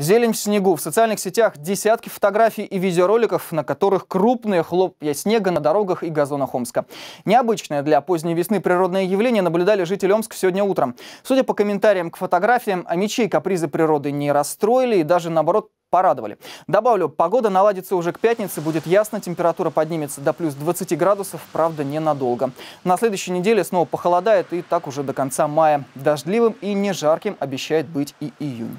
Зелень в снегу. В социальных сетях десятки фотографий и видеороликов, на которых крупные хлопья снега на дорогах и газонах Омска. Необычное для поздней весны природное явление наблюдали жители Омска сегодня утром. Судя по комментариям к фотографиям, амичей капризы природы не расстроили и даже, наоборот, порадовали. Добавлю, погода наладится уже к пятнице, будет ясно, температура поднимется до плюс 20 градусов, правда, ненадолго. На следующей неделе снова похолодает и так уже до конца мая. Дождливым и не жарким обещает быть и июнь.